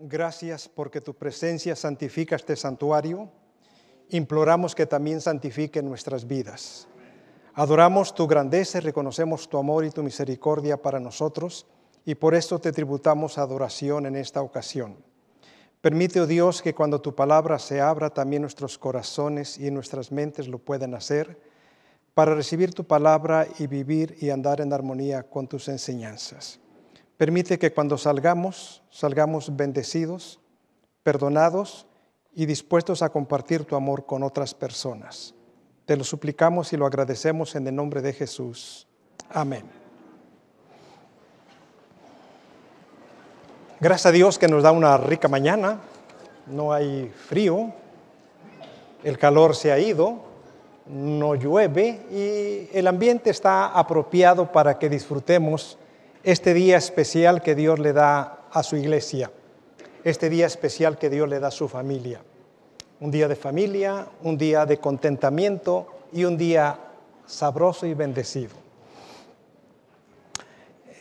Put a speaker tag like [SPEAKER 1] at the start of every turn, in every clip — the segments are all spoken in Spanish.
[SPEAKER 1] Gracias porque tu presencia santifica este santuario. Imploramos que también santifique nuestras vidas. Adoramos tu grandeza y reconocemos tu amor y tu misericordia para nosotros, y por esto te tributamos adoración en esta ocasión. Permite, oh Dios, que cuando tu palabra se abra, también nuestros corazones y nuestras mentes lo puedan hacer, para recibir tu palabra y vivir y andar en armonía con tus enseñanzas. Permite que cuando salgamos, salgamos bendecidos, perdonados y dispuestos a compartir tu amor con otras personas. Te lo suplicamos y lo agradecemos en el nombre de Jesús. Amén. Gracias a Dios que nos da una rica mañana. No hay frío. El calor se ha ido. No llueve. Y el ambiente está apropiado para que disfrutemos este día especial que Dios le da a su iglesia, este día especial que Dios le da a su familia. Un día de familia, un día de contentamiento y un día sabroso y bendecido.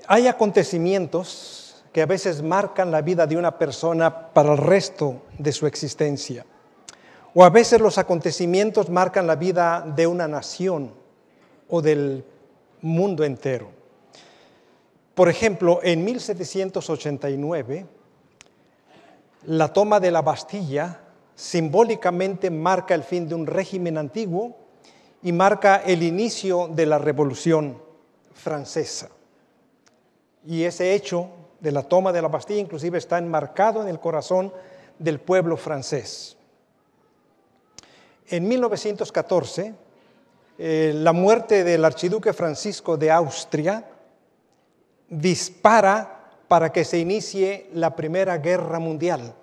[SPEAKER 1] Hay acontecimientos que a veces marcan la vida de una persona para el resto de su existencia. O a veces los acontecimientos marcan la vida de una nación o del mundo entero. Por ejemplo, en 1789, la toma de la Bastilla simbólicamente marca el fin de un régimen antiguo y marca el inicio de la Revolución Francesa. Y ese hecho de la toma de la Bastilla inclusive está enmarcado en el corazón del pueblo francés. En 1914, eh, la muerte del archiduque Francisco de Austria dispara para que se inicie la Primera Guerra Mundial.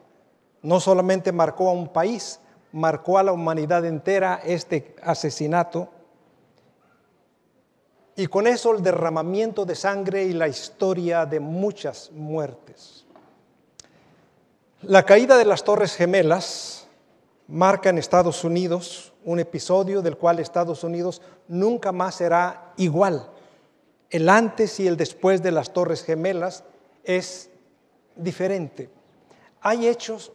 [SPEAKER 1] No solamente marcó a un país, marcó a la humanidad entera este asesinato. Y con eso el derramamiento de sangre y la historia de muchas muertes. La caída de las Torres Gemelas marca en Estados Unidos un episodio del cual Estados Unidos nunca más será igual. El antes y el después de las Torres Gemelas es diferente. Hay hechos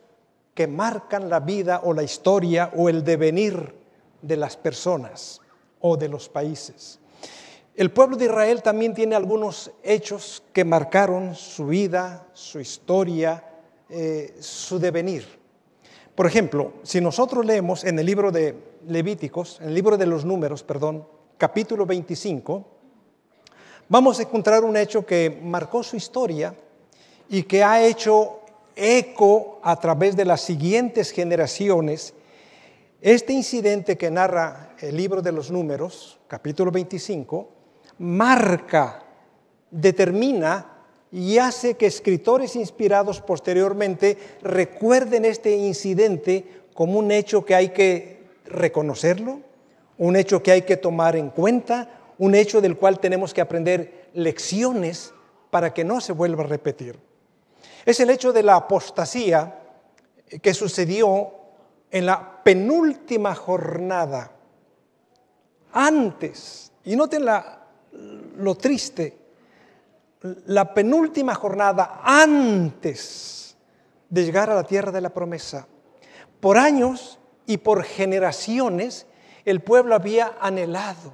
[SPEAKER 1] que marcan la vida o la historia o el devenir de las personas o de los países. El pueblo de Israel también tiene algunos hechos que marcaron su vida, su historia, eh, su devenir. Por ejemplo, si nosotros leemos en el libro de Levíticos, en el libro de los números, perdón, capítulo 25, vamos a encontrar un hecho que marcó su historia y que ha hecho eco a través de las siguientes generaciones. Este incidente que narra el libro de los números, capítulo 25, marca, determina y hace que escritores inspirados posteriormente recuerden este incidente como un hecho que hay que reconocerlo, un hecho que hay que tomar en cuenta, un hecho del cual tenemos que aprender lecciones para que no se vuelva a repetir. Es el hecho de la apostasía que sucedió en la penúltima jornada, antes, y noten lo triste, la penúltima jornada antes de llegar a la tierra de la promesa. Por años y por generaciones el pueblo había anhelado,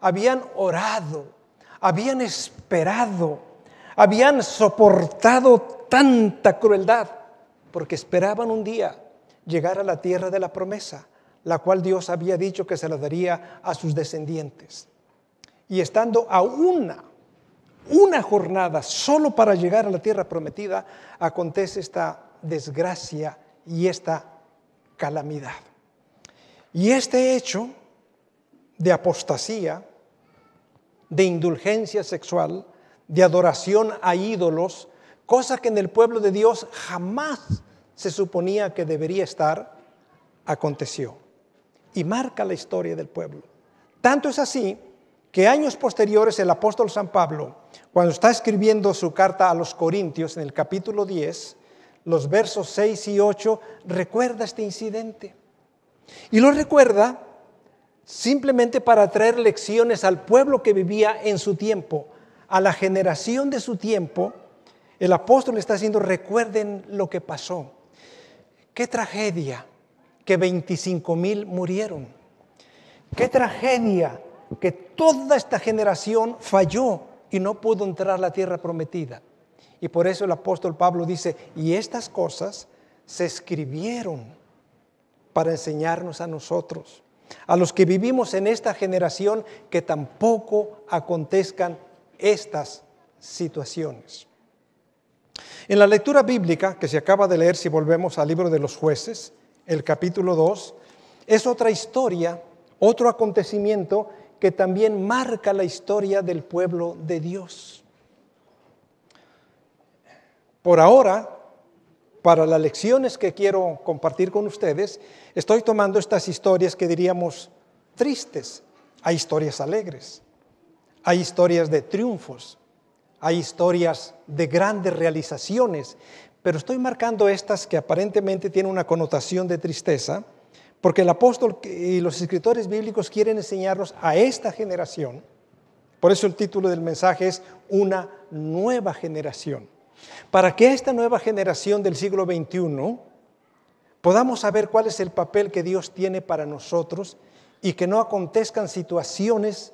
[SPEAKER 1] habían orado, habían esperado, habían soportado tanta crueldad, porque esperaban un día llegar a la tierra de la promesa, la cual Dios había dicho que se la daría a sus descendientes. Y estando a una, una jornada solo para llegar a la tierra prometida, acontece esta desgracia y esta calamidad. Y este hecho de apostasía de indulgencia sexual, de adoración a ídolos, cosa que en el pueblo de Dios jamás se suponía que debería estar, aconteció. Y marca la historia del pueblo. Tanto es así que años posteriores el apóstol San Pablo, cuando está escribiendo su carta a los Corintios en el capítulo 10, los versos 6 y 8, recuerda este incidente. Y lo recuerda simplemente para traer lecciones al pueblo que vivía en su tiempo, a la generación de su tiempo, el apóstol está haciendo, recuerden lo que pasó. Qué tragedia que 25 mil murieron. Qué tragedia que toda esta generación falló y no pudo entrar a la tierra prometida. Y por eso el apóstol Pablo dice, y estas cosas se escribieron para enseñarnos a nosotros a los que vivimos en esta generación que tampoco acontezcan estas situaciones. En la lectura bíblica que se acaba de leer, si volvemos al libro de los jueces, el capítulo 2, es otra historia, otro acontecimiento que también marca la historia del pueblo de Dios. Por ahora, para las lecciones que quiero compartir con ustedes, estoy tomando estas historias que diríamos tristes. Hay historias alegres, hay historias de triunfos, hay historias de grandes realizaciones, pero estoy marcando estas que aparentemente tienen una connotación de tristeza, porque el apóstol y los escritores bíblicos quieren enseñarnos a esta generación. Por eso el título del mensaje es Una nueva generación para que esta nueva generación del siglo XXI podamos saber cuál es el papel que Dios tiene para nosotros y que no acontezcan situaciones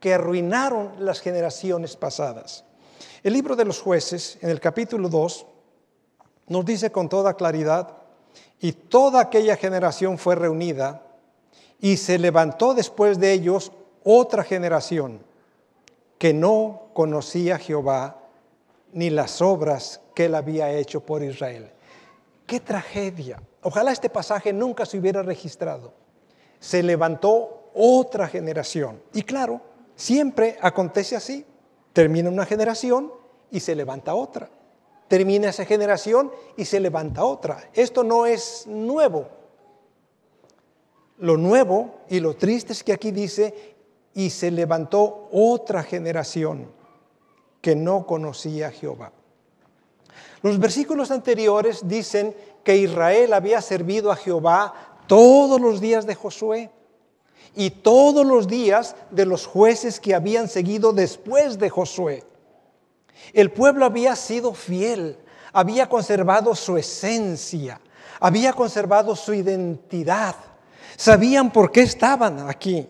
[SPEAKER 1] que arruinaron las generaciones pasadas. El libro de los jueces, en el capítulo 2, nos dice con toda claridad, y toda aquella generación fue reunida, y se levantó después de ellos otra generación que no conocía a Jehová ni las obras que él había hecho por Israel. ¡Qué tragedia! Ojalá este pasaje nunca se hubiera registrado. Se levantó otra generación. Y claro, siempre acontece así. Termina una generación y se levanta otra. Termina esa generación y se levanta otra. Esto no es nuevo. Lo nuevo y lo triste es que aquí dice, y se levantó otra generación que no conocía a Jehová. Los versículos anteriores dicen que Israel había servido a Jehová todos los días de Josué y todos los días de los jueces que habían seguido después de Josué. El pueblo había sido fiel, había conservado su esencia, había conservado su identidad, sabían por qué estaban aquí.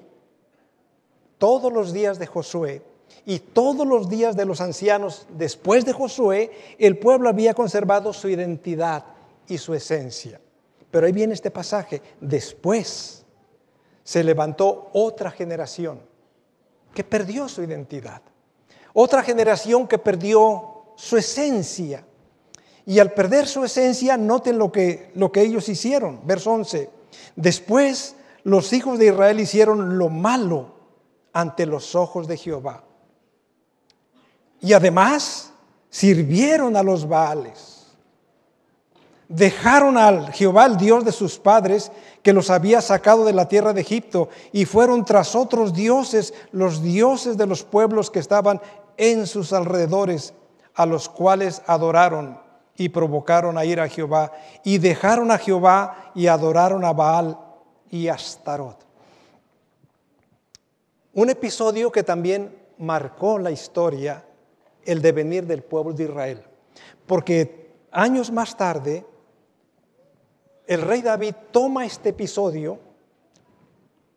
[SPEAKER 1] Todos los días de Josué y todos los días de los ancianos después de Josué, el pueblo había conservado su identidad y su esencia. Pero ahí viene este pasaje. Después se levantó otra generación que perdió su identidad. Otra generación que perdió su esencia. Y al perder su esencia, noten lo que, lo que ellos hicieron. Verso 11. Después los hijos de Israel hicieron lo malo ante los ojos de Jehová. Y además sirvieron a los Baales. Dejaron al Jehová, el Dios de sus padres, que los había sacado de la tierra de Egipto, y fueron tras otros dioses, los dioses de los pueblos que estaban en sus alrededores, a los cuales adoraron y provocaron a ir a Jehová, y dejaron a Jehová y adoraron a Baal y Astarot. Un episodio que también marcó la historia el devenir del pueblo de Israel. Porque años más tarde, el rey David toma este episodio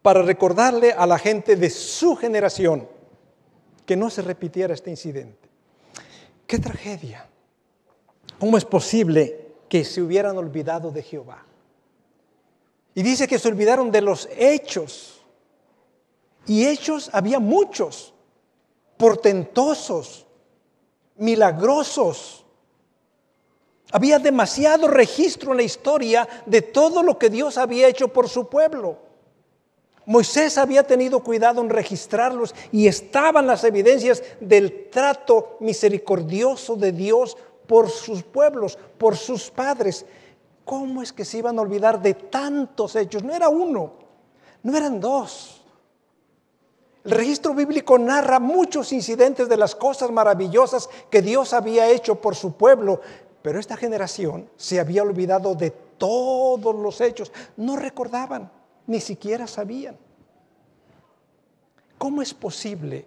[SPEAKER 1] para recordarle a la gente de su generación que no se repitiera este incidente. ¡Qué tragedia! ¿Cómo es posible que se hubieran olvidado de Jehová? Y dice que se olvidaron de los hechos. Y hechos había muchos, portentosos, milagrosos. Había demasiado registro en la historia de todo lo que Dios había hecho por su pueblo. Moisés había tenido cuidado en registrarlos y estaban las evidencias del trato misericordioso de Dios por sus pueblos, por sus padres. ¿Cómo es que se iban a olvidar de tantos hechos? No era uno, no eran dos el registro bíblico narra muchos incidentes de las cosas maravillosas que Dios había hecho por su pueblo, pero esta generación se había olvidado de todos los hechos. No recordaban, ni siquiera sabían. ¿Cómo es posible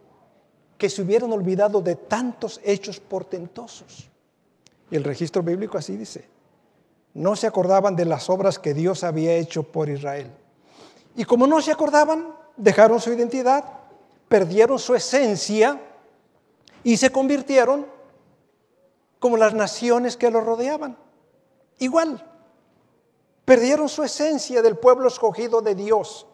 [SPEAKER 1] que se hubieran olvidado de tantos hechos portentosos? Y el registro bíblico así dice. No se acordaban de las obras que Dios había hecho por Israel. Y como no se acordaban, dejaron su identidad perdieron su esencia y se convirtieron como las naciones que los rodeaban. Igual, perdieron su esencia del pueblo escogido de Dios,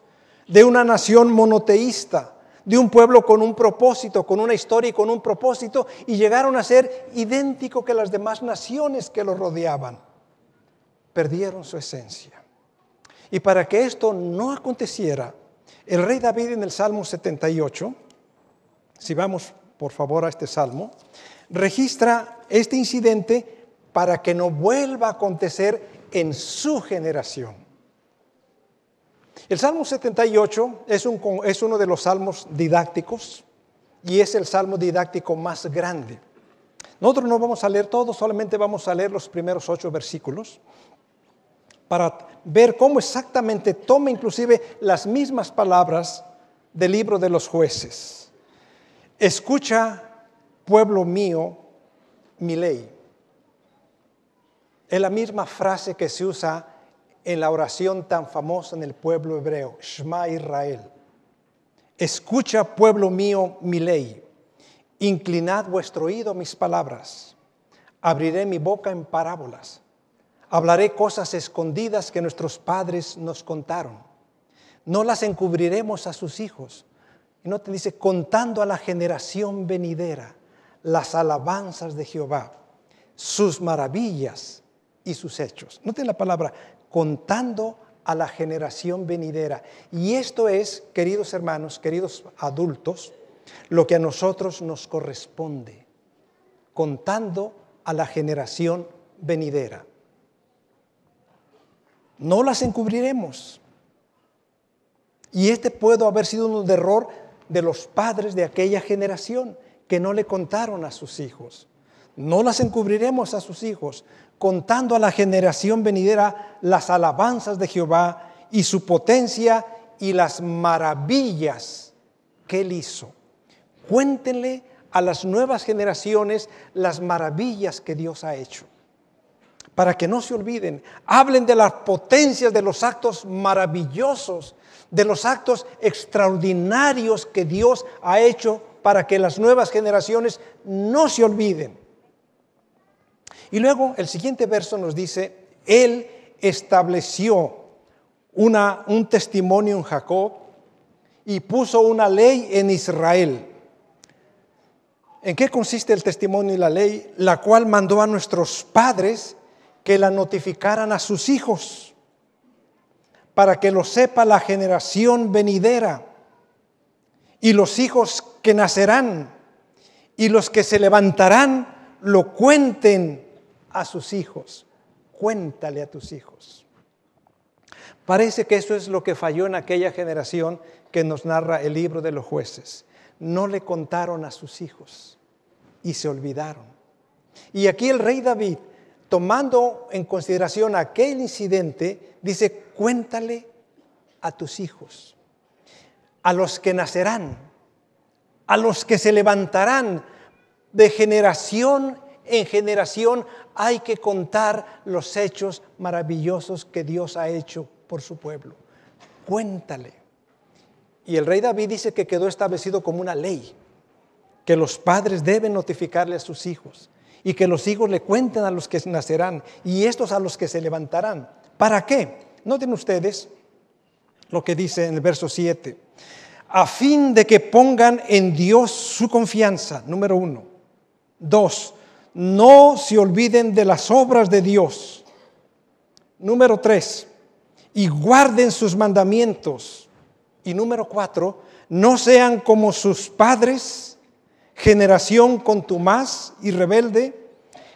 [SPEAKER 1] de una nación monoteísta, de un pueblo con un propósito, con una historia y con un propósito, y llegaron a ser idéntico que las demás naciones que los rodeaban. Perdieron su esencia. Y para que esto no aconteciera, el rey David en el Salmo 78, si vamos por favor a este Salmo, registra este incidente para que no vuelva a acontecer en su generación. El Salmo 78 es, uno de los salmos didácticos y es el salmo didáctico más grande. Nosotros no vamos a leer todo, solamente vamos a leer los primeros ocho versículos para ver cómo exactamente toma inclusive las mismas palabras del libro de los jueces. Escucha, pueblo mío, mi ley. Es la misma frase que se usa en la oración tan famosa en el pueblo hebreo, Shema Israel. Escucha, pueblo mío, mi ley. Inclinad vuestro oído a mis palabras. Abriré mi boca en parábolas Hablaré cosas escondidas que nuestros padres nos contaron. No las encubriremos a sus hijos. Y no te dice, contando a la generación venidera las alabanzas de Jehová, sus maravillas y sus hechos. Noten la palabra, contando a la generación venidera. Y esto es, queridos hermanos, queridos adultos, lo que a nosotros nos corresponde, contando a la generación venidera. No las encubriremos. Y este puede haber sido un error de los padres de aquella generación que no le contaron a sus hijos. No las encubriremos a sus hijos, contando a la generación venidera las alabanzas de Jehová y su potencia y las maravillas que él hizo. Cuéntenle a las nuevas generaciones las maravillas que Dios ha hecho para que no se olviden. Hablen de las potencias, de los actos maravillosos, de los actos extraordinarios que Dios ha hecho para que las nuevas generaciones no se olviden. Y luego el siguiente verso nos dice, Él estableció una, un testimonio en Jacob y puso una ley en Israel. ¿En qué consiste el testimonio y la ley? La cual mandó a nuestros padres que la notificaran a sus hijos, para que lo sepa la generación venidera y los hijos que nacerán y los que se levantarán lo cuenten a sus hijos. Cuéntale a tus hijos. Parece que eso es lo que falló en aquella generación que nos narra el libro de los jueces. No le contaron a sus hijos y se olvidaron. Y aquí el rey David tomando en consideración aquel incidente, dice, cuéntale a tus hijos, a los que nacerán, a los que se levantarán de generación en generación, hay que contar los hechos maravillosos que Dios ha hecho por su pueblo. Cuéntale. Y el rey David dice que quedó establecido como una ley, que los padres deben notificarle a sus hijos y que los hijos le cuenten a los que nacerán y estos a los que se levantarán. ¿Para qué? Noten ustedes lo que dice en el verso 7. A fin de que pongan en Dios su confianza, número uno. Dos, no se olviden de las obras de Dios. Número tres, y guarden sus mandamientos. Y número cuatro, no sean como sus padres generación contumaz y rebelde,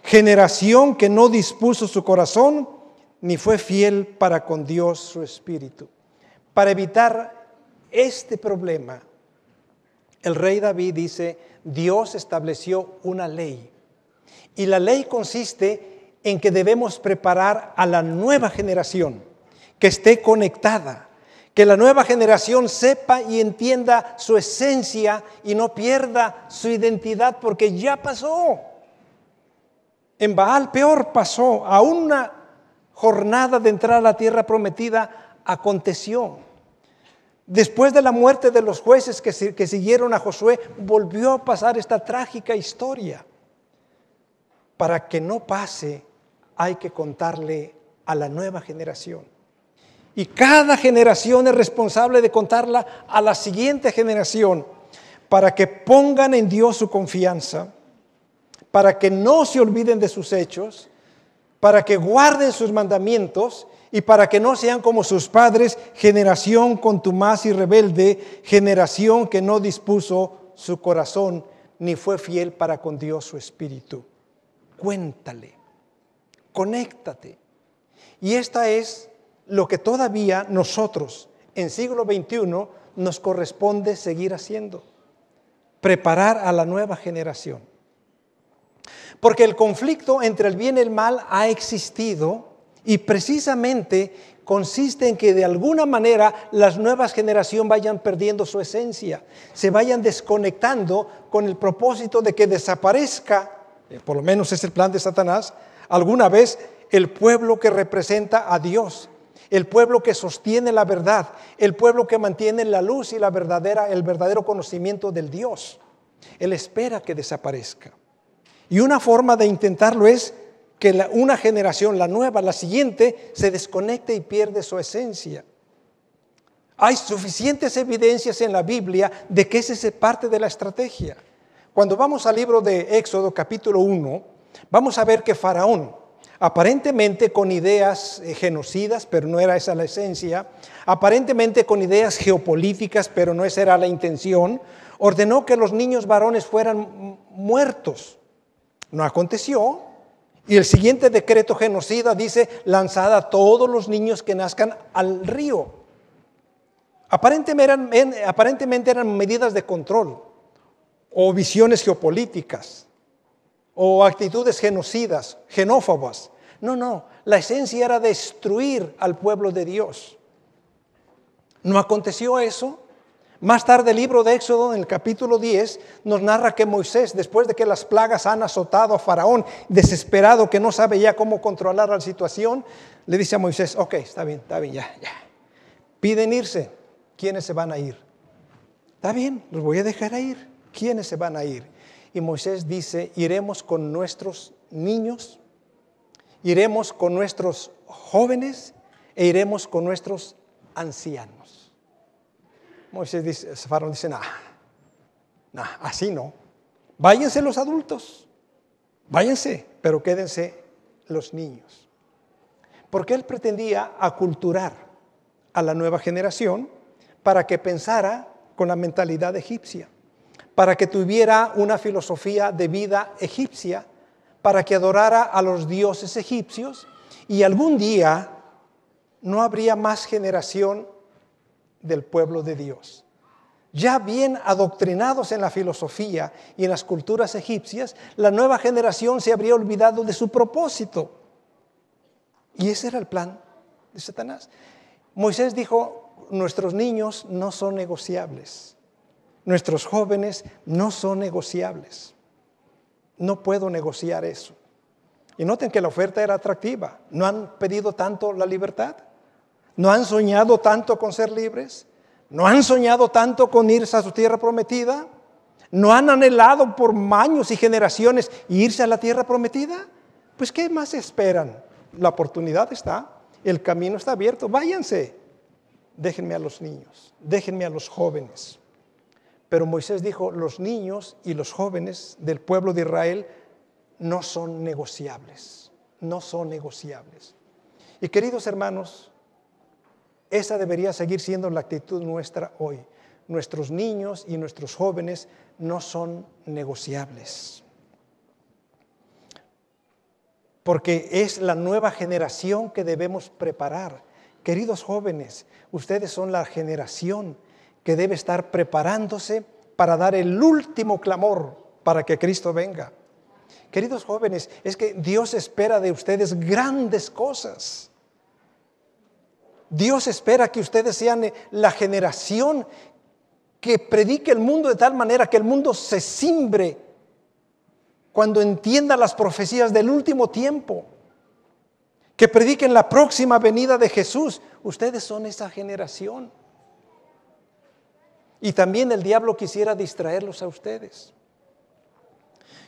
[SPEAKER 1] generación que no dispuso su corazón, ni fue fiel para con Dios su espíritu. Para evitar este problema, el rey David dice, Dios estableció una ley. Y la ley consiste en que debemos preparar a la nueva generación que esté conectada que la nueva generación sepa y entienda su esencia y no pierda su identidad porque ya pasó. En Baal peor pasó. A una jornada de entrar a la tierra prometida aconteció. Después de la muerte de los jueces que, que siguieron a Josué, volvió a pasar esta trágica historia. Para que no pase, hay que contarle a la nueva generación y cada generación es responsable de contarla a la siguiente generación para que pongan en Dios su confianza, para que no se olviden de sus hechos, para que guarden sus mandamientos y para que no sean como sus padres, generación contumaz y rebelde, generación que no dispuso su corazón ni fue fiel para con Dios su espíritu. Cuéntale, conéctate. Y esta es lo que todavía nosotros en siglo XXI nos corresponde seguir haciendo, preparar a la nueva generación. Porque el conflicto entre el bien y el mal ha existido y precisamente consiste en que de alguna manera las nuevas generaciones vayan perdiendo su esencia, se vayan desconectando con el propósito de que desaparezca, eh, por lo menos es el plan de Satanás, alguna vez el pueblo que representa a Dios el pueblo que sostiene la verdad, el pueblo que mantiene la luz y la verdadera, el verdadero conocimiento del Dios. Él espera que desaparezca. Y una forma de intentarlo es que una generación, la nueva, la siguiente, se desconecte y pierde su esencia. Hay suficientes evidencias en la Biblia de que esa es parte de la estrategia. Cuando vamos al libro de Éxodo capítulo 1, vamos a ver que Faraón, aparentemente con ideas eh, genocidas, pero no era esa la esencia, aparentemente con ideas geopolíticas, pero no esa era la intención, ordenó que los niños varones fueran muertos. No aconteció. Y el siguiente decreto genocida dice, lanzada a todos los niños que nazcan al río. aparentemente eran medidas de control o visiones geopolíticas o actitudes genocidas, genófobas. No, no, la esencia era destruir al pueblo de Dios. ¿No aconteció eso? Más tarde el libro de Éxodo, en el capítulo 10, nos narra que Moisés, después de que las plagas han azotado a Faraón, desesperado que no sabe ya cómo controlar la situación, le dice a Moisés, ok, está bien, está bien, ya, ya. Piden irse, ¿quiénes se van a ir? Está bien, los voy a dejar a ir, ¿quiénes se van a ir? Y Moisés dice, iremos con nuestros niños, iremos con nuestros jóvenes e iremos con nuestros ancianos. Moisés dice, Faraón dice, nah, nah, así no. Váyanse los adultos, váyanse, pero quédense los niños. Porque él pretendía aculturar a la nueva generación para que pensara con la mentalidad egipcia para que tuviera una filosofía de vida egipcia, para que adorara a los dioses egipcios y algún día no habría más generación del pueblo de Dios. Ya bien adoctrinados en la filosofía y en las culturas egipcias, la nueva generación se habría olvidado de su propósito. Y ese era el plan de Satanás. Moisés dijo, nuestros niños no son negociables. Nuestros jóvenes no son negociables. No puedo negociar eso. Y noten que la oferta era atractiva. No han pedido tanto la libertad. No han soñado tanto con ser libres. No han soñado tanto con irse a su tierra prometida. No han anhelado por años y generaciones irse a la tierra prometida. Pues ¿qué más esperan? La oportunidad está. El camino está abierto. Váyanse. Déjenme a los niños. Déjenme a los jóvenes. Pero Moisés dijo, los niños y los jóvenes del pueblo de Israel no son negociables, no son negociables. Y queridos hermanos, esa debería seguir siendo la actitud nuestra hoy. Nuestros niños y nuestros jóvenes no son negociables. Porque es la nueva generación que debemos preparar. Queridos jóvenes, ustedes son la generación que debe estar preparándose para dar el último clamor para que Cristo venga. Queridos jóvenes, es que Dios espera de ustedes grandes cosas. Dios espera que ustedes sean la generación que predique el mundo de tal manera que el mundo se simbre cuando entienda las profecías del último tiempo, que prediquen la próxima venida de Jesús. Ustedes son esa generación. Y también el diablo quisiera distraerlos a ustedes.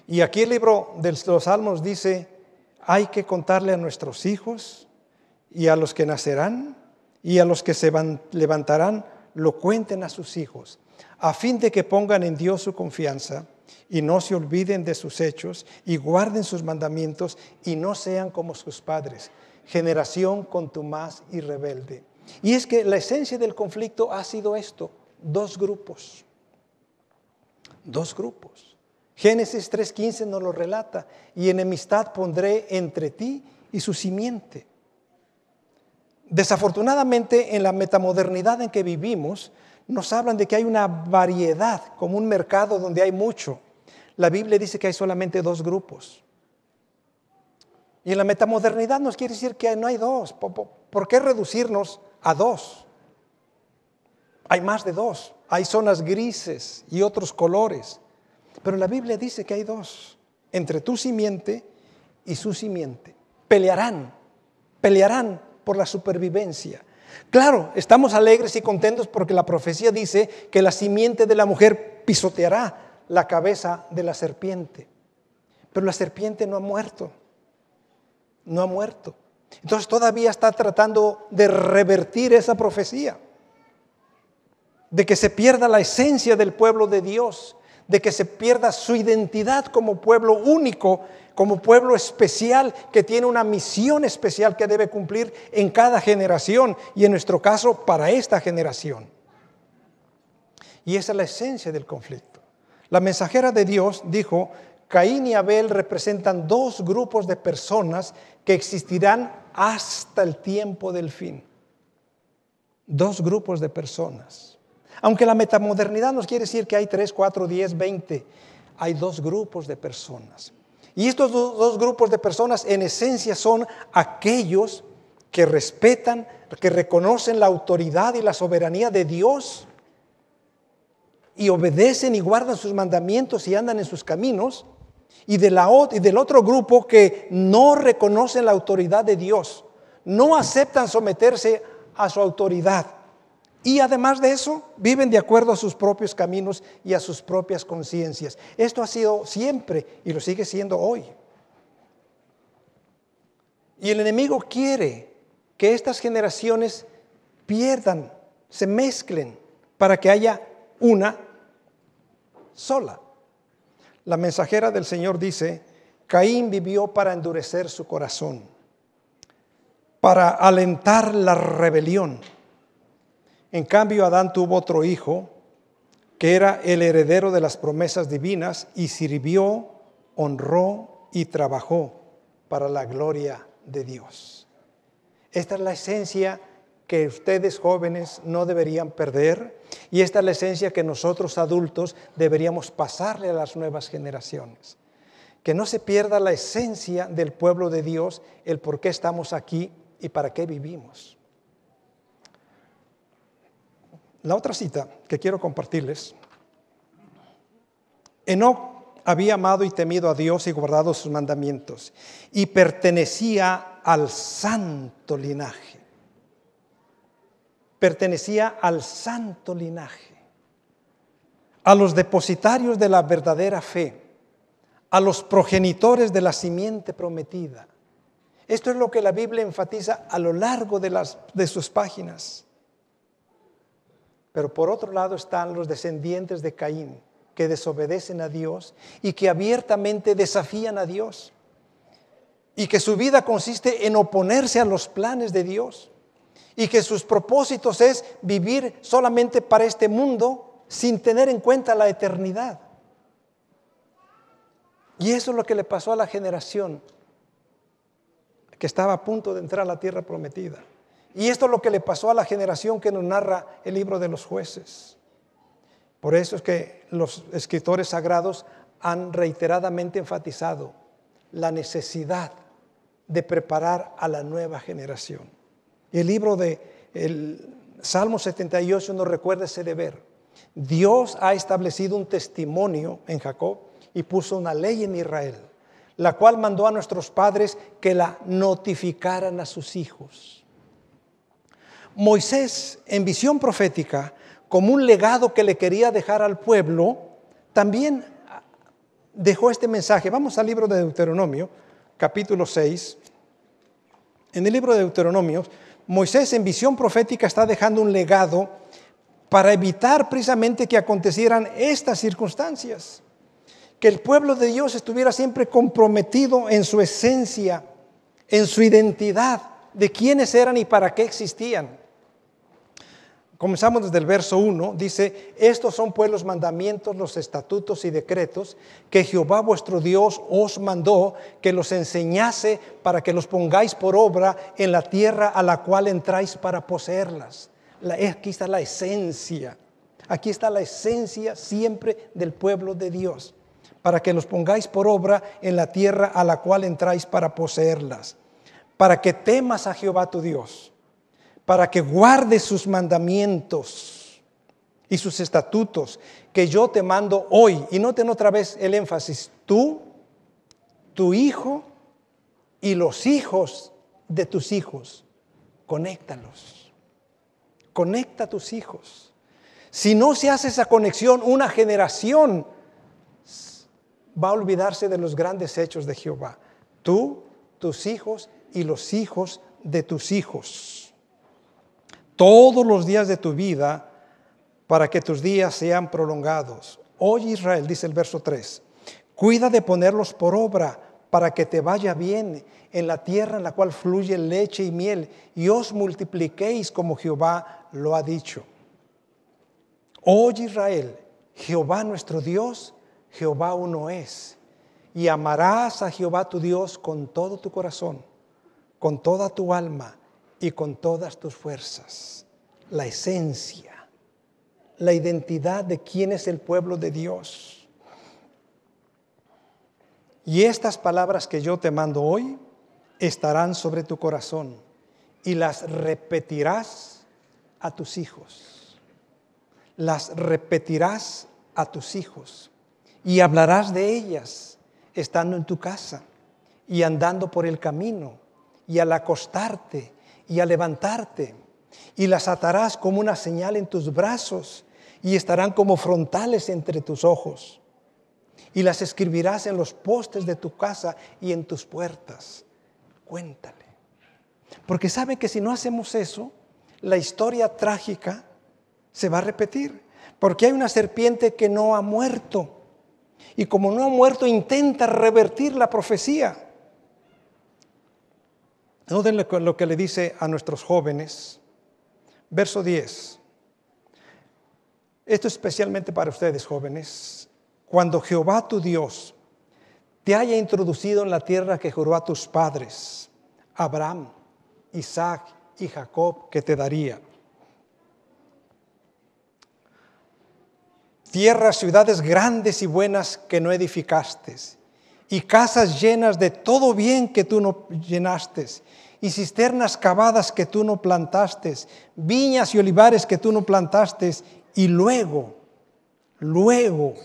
[SPEAKER 1] Y aquí el libro de los Salmos dice, hay que contarle a nuestros hijos y a los que nacerán y a los que se levantarán, lo cuenten a sus hijos, a fin de que pongan en Dios su confianza y no se olviden de sus hechos y guarden sus mandamientos y no sean como sus padres, generación contumaz y rebelde. Y es que la esencia del conflicto ha sido esto, dos grupos. Dos grupos. Génesis 3:15 nos lo relata, y enemistad pondré entre ti y su simiente. Desafortunadamente, en la metamodernidad en que vivimos, nos hablan de que hay una variedad, como un mercado donde hay mucho. La Biblia dice que hay solamente dos grupos. Y en la metamodernidad nos quiere decir que no hay dos. ¿Por qué reducirnos a dos? Hay más de dos. Hay zonas grises y otros colores. Pero la Biblia dice que hay dos. Entre tu simiente y su simiente. Pelearán. Pelearán por la supervivencia. Claro, estamos alegres y contentos porque la profecía dice que la simiente de la mujer pisoteará la cabeza de la serpiente. Pero la serpiente no ha muerto. No ha muerto. Entonces todavía está tratando de revertir esa profecía de que se pierda la esencia del pueblo de Dios, de que se pierda su identidad como pueblo único, como pueblo especial que tiene una misión especial que debe cumplir en cada generación y en nuestro caso para esta generación. Y esa es la esencia del conflicto. La mensajera de Dios dijo, Caín y Abel representan dos grupos de personas que existirán hasta el tiempo del fin. Dos grupos de personas aunque la metamodernidad nos quiere decir que hay tres, cuatro, 10, 20, hay dos grupos de personas. Y estos dos, grupos de personas en esencia son aquellos que respetan, que reconocen la autoridad y la soberanía de Dios y obedecen y guardan sus mandamientos y andan en sus caminos, y del otro grupo que no reconocen la autoridad de Dios, no aceptan someterse a su autoridad y además de eso, viven de acuerdo a sus propios caminos y a sus propias conciencias. Esto ha sido siempre y lo sigue siendo hoy. Y el enemigo quiere que estas generaciones pierdan, se mezclen, para que haya una sola. La mensajera del Señor dice, Caín vivió para endurecer su corazón, para alentar la rebelión en cambio, Adán tuvo otro hijo, que era el heredero de las promesas divinas, y sirvió, honró y trabajó para la gloria de Dios. Esta es la esencia que ustedes jóvenes no deberían perder y esta es la esencia que nosotros adultos deberíamos pasarle a las nuevas generaciones. Que no se pierda la esencia del pueblo de Dios, el por qué estamos aquí y para qué vivimos. La otra cita que quiero compartirles. Enoch había amado y temido a Dios y guardado sus mandamientos y pertenecía al santo linaje. Pertenecía al santo linaje, a los depositarios de la verdadera fe, a los progenitores de la simiente prometida. Esto es lo que la Biblia enfatiza a lo largo de, las, de sus páginas. Pero por otro lado están los descendientes de Caín, que desobedecen a Dios y que abiertamente desafían a Dios. Y que su vida consiste en oponerse a los planes de Dios. Y que sus propósitos es vivir solamente para este mundo sin tener en cuenta la eternidad. Y eso es lo que le pasó a la generación que estaba a punto de entrar a la tierra prometida. Y esto es lo que le pasó a la generación que nos narra el libro de los jueces. Por eso es que los escritores sagrados han reiteradamente enfatizado la necesidad de preparar a la nueva generación. El libro de el Salmo 78 nos recuerda ese deber. Dios ha establecido un testimonio en Jacob y puso una ley en Israel, la cual mandó a nuestros padres que la notificaran a sus hijos Moisés, en visión profética, como un legado que le quería dejar al pueblo, también dejó este mensaje. Vamos al libro de Deuteronomio, capítulo 6. En el libro de Deuteronomio, Moisés en visión profética está dejando un legado para evitar precisamente que acontecieran estas circunstancias, que el pueblo de Dios estuviera siempre comprometido en su esencia, en su identidad, de quiénes eran y para qué existían comenzamos desde el verso 1, dice, estos son pues los mandamientos, los estatutos y decretos que Jehová vuestro Dios os mandó que los enseñase para que los pongáis por obra en la tierra a la cual entráis para poseerlas. La, aquí está la esencia, aquí está la esencia siempre del pueblo de Dios, para que los pongáis por obra en la tierra a la cual entráis para poseerlas, para que temas a Jehová tu Dios para que guarde sus mandamientos y sus estatutos que yo te mando hoy. Y noten otra vez el énfasis, tú, tu hijo y los hijos de tus hijos, conéctalos, conecta a tus hijos. Si no se hace esa conexión, una generación va a olvidarse de los grandes hechos de Jehová. Tú, tus hijos y los hijos de tus hijos todos los días de tu vida para que tus días sean prolongados. Oye Israel, dice el verso 3, cuida de ponerlos por obra para que te vaya bien en la tierra en la cual fluye leche y miel y os multipliquéis como Jehová lo ha dicho. Oye Israel, Jehová nuestro Dios, Jehová uno es. Y amarás a Jehová tu Dios con todo tu corazón, con toda tu alma y con todas tus fuerzas. La esencia, la identidad de quién es el pueblo de Dios. Y estas palabras que yo te mando hoy estarán sobre tu corazón y las repetirás a tus hijos. Las repetirás a tus hijos y hablarás de ellas estando en tu casa y andando por el camino y al acostarte y a levantarte, y las atarás como una señal en tus brazos, y estarán como frontales entre tus ojos, y las escribirás en los postes de tu casa y en tus puertas. Cuéntale. Porque sabe que si no hacemos eso, la historia trágica se va a repetir, porque hay una serpiente que no ha muerto, y como no ha muerto, intenta revertir la profecía Noten lo, que le dice a nuestros jóvenes. Verso 10. Esto especialmente para ustedes, jóvenes. Cuando Jehová tu Dios te haya introducido en la tierra que juró a tus padres, Abraham, Isaac y Jacob, que te daría. Tierras, ciudades grandes y buenas que no edificaste y casas llenas de todo bien que tú no llenaste, y cisternas cavadas que tú no plantaste, viñas y olivares que tú no plantaste, y luego, luego,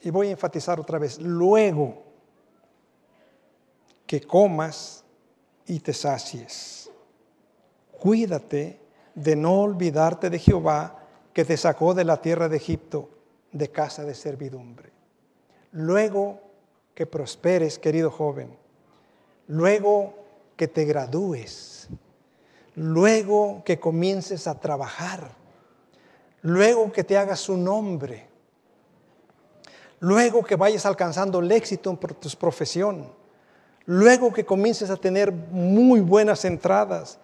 [SPEAKER 1] y voy a enfatizar otra vez, luego que comas y te sacies. Cuídate de no olvidarte de Jehová que te sacó de la tierra de Egipto, de casa de servidumbre. Luego que prosperes, querido joven. Luego que te gradúes. Luego que comiences a trabajar. Luego que te hagas un nombre. Luego que vayas alcanzando el éxito en tu profesión. Luego que comiences a tener muy buenas entradas.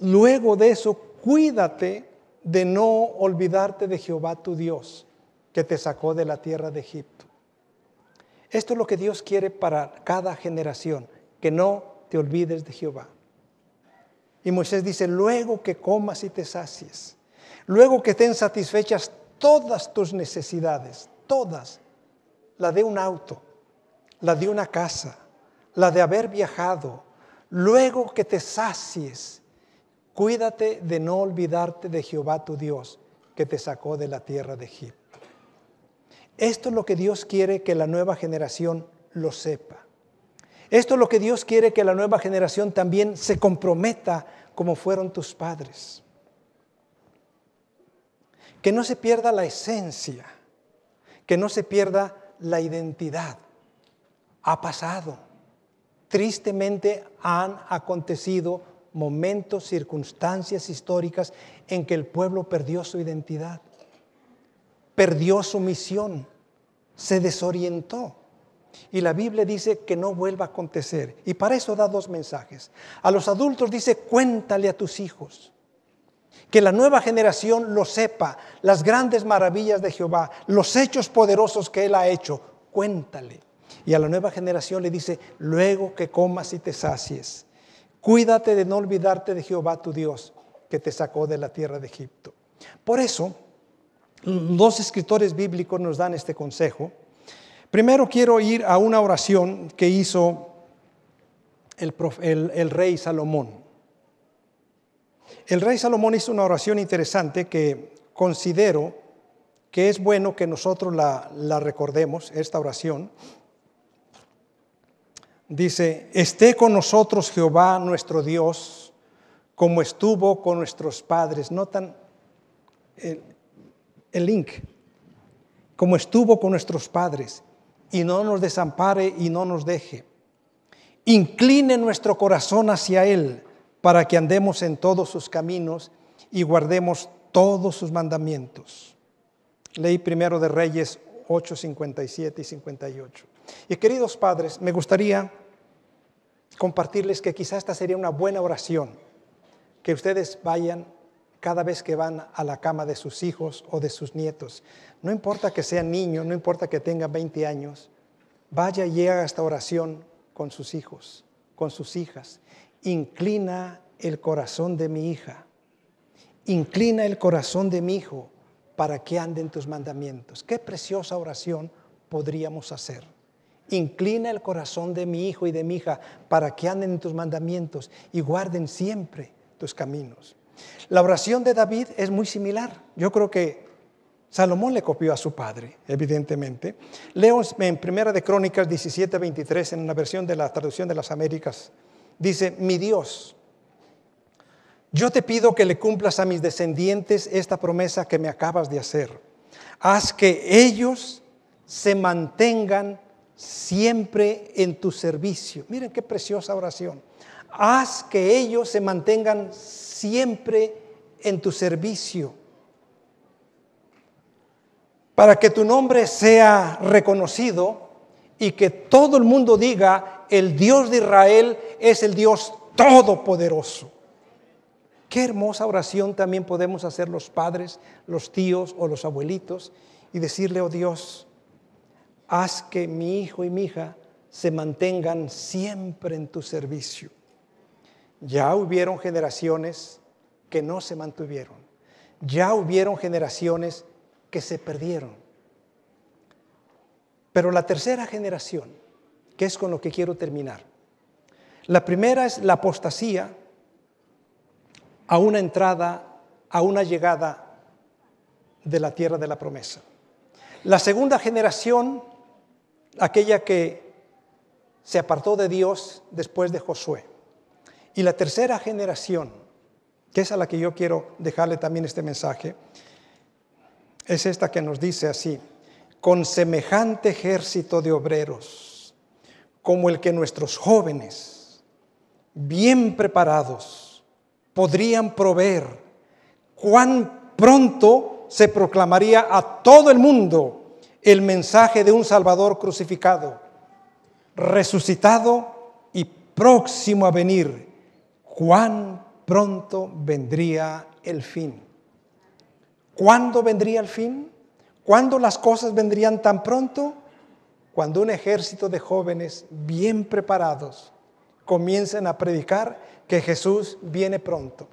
[SPEAKER 1] Luego de eso, cuídate de no olvidarte de Jehová tu Dios, que te sacó de la tierra de Egipto. Esto es lo que Dios quiere para cada generación, que no te olvides de Jehová. Y Moisés dice, luego que comas y te sacies, luego que estén satisfechas todas tus necesidades, todas, la de un auto, la de una casa, la de haber viajado, luego que te sacies, cuídate de no olvidarte de Jehová tu Dios, que te sacó de la tierra de Egipto. Esto es lo que Dios quiere que la nueva generación lo sepa. Esto es lo que Dios quiere que la nueva generación también se comprometa como fueron tus padres. Que no se pierda la esencia, que no se pierda la identidad. Ha pasado. Tristemente han acontecido momentos, circunstancias históricas en que el pueblo perdió su identidad perdió su misión, se desorientó. Y la Biblia dice que no vuelva a acontecer. Y para eso da dos mensajes. A los adultos dice, cuéntale a tus hijos. Que la nueva generación lo sepa, las grandes maravillas de Jehová, los hechos poderosos que Él ha hecho, cuéntale. Y a la nueva generación le dice, luego que comas y te sacies, cuídate de no olvidarte de Jehová tu Dios, que te sacó de la tierra de Egipto. Por eso, los escritores bíblicos nos dan este consejo. Primero quiero ir a una oración que hizo el, rey Salomón. El rey Salomón hizo una oración interesante que considero que es bueno que nosotros la, recordemos, esta oración. Dice, esté con nosotros Jehová nuestro Dios, como estuvo con nuestros padres. Notan tan... Eh, el link, como estuvo con nuestros padres, y no nos desampare y no nos deje. Incline nuestro corazón hacia Él para que andemos en todos sus caminos y guardemos todos sus mandamientos. Leí primero de Reyes 8, 57 y 58. Y queridos padres, me gustaría compartirles que quizá esta sería una buena oración, que ustedes vayan cada vez que van a la cama de sus hijos o de sus nietos. No importa que sea niño, no importa que tengan 20 años, vaya y haga esta oración con sus hijos, con sus hijas. Inclina el corazón de mi hija, inclina el corazón de mi hijo para que anden tus mandamientos. Qué preciosa oración podríamos hacer. Inclina el corazón de mi hijo y de mi hija para que anden en tus mandamientos y guarden siempre tus caminos. La oración de David es muy similar. Yo creo que Salomón le copió a su padre, evidentemente. Leo en Primera de Crónicas 17, 23, en una versión de la traducción de las Américas. Dice, mi Dios, yo te pido que le cumplas a mis descendientes esta promesa que me acabas de hacer. Haz que ellos se mantengan siempre en tu servicio. Miren qué preciosa oración haz que ellos se mantengan siempre en tu servicio, para que tu nombre sea reconocido y que todo el mundo diga, el Dios de Israel es el Dios todopoderoso. Qué hermosa oración también podemos hacer los padres, los tíos o los abuelitos y decirle, oh Dios, haz que mi hijo y mi hija se mantengan siempre en tu servicio. Ya hubieron generaciones que no se mantuvieron. Ya hubieron generaciones que se perdieron. Pero la tercera generación, que es con lo que quiero terminar. La primera es la apostasía a una entrada, a una llegada de la tierra de la promesa. La segunda generación, aquella que se apartó de Dios después de Josué. Y la tercera generación, que es a la que yo quiero dejarle también este mensaje, es esta que nos dice así, con semejante ejército de obreros, como el que nuestros jóvenes, bien preparados, podrían proveer, cuán pronto se proclamaría a todo el mundo el mensaje de un Salvador crucificado, resucitado y próximo a venir cuán pronto vendría el fin. ¿Cuándo vendría el fin? ¿Cuándo las cosas vendrían tan pronto? Cuando un ejército de jóvenes bien preparados comiencen a predicar que Jesús viene pronto.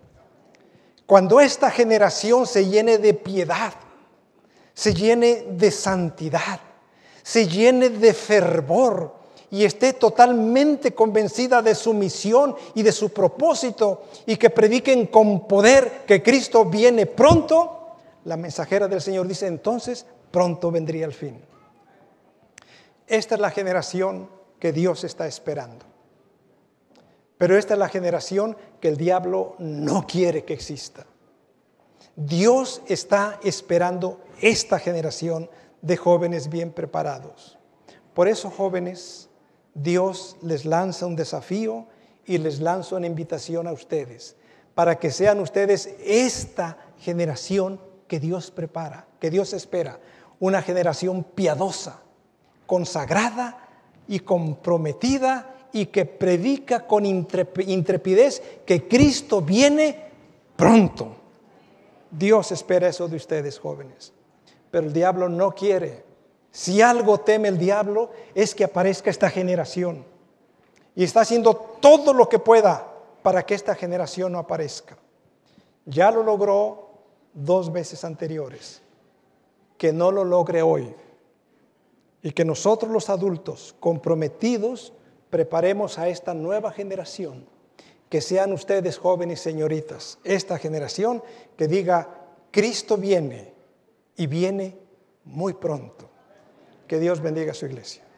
[SPEAKER 1] Cuando esta generación se llene de piedad, se llene de santidad, se llene de fervor, y esté totalmente convencida de su misión y de su propósito y que prediquen con poder que Cristo viene pronto, la mensajera del Señor dice entonces, pronto vendría el fin. Esta es la generación que Dios está esperando. Pero esta es la generación que el diablo no quiere que exista. Dios está esperando esta generación de jóvenes bien preparados. Por eso, jóvenes, Dios les lanza un desafío y les lanza una invitación a ustedes para que sean ustedes esta generación que Dios prepara, que Dios espera, una generación piadosa, consagrada y comprometida y que predica con intrepidez que Cristo viene pronto. Dios espera eso de ustedes jóvenes, pero el diablo no quiere si algo teme el diablo es que aparezca esta generación. Y está haciendo todo lo que pueda para que esta generación no aparezca. Ya lo logró dos veces anteriores. Que no lo logre hoy. Y que nosotros los adultos comprometidos preparemos a esta nueva generación. Que sean ustedes jóvenes señoritas. Esta generación que diga, Cristo viene y viene muy pronto. Que Dios bendiga a su iglesia.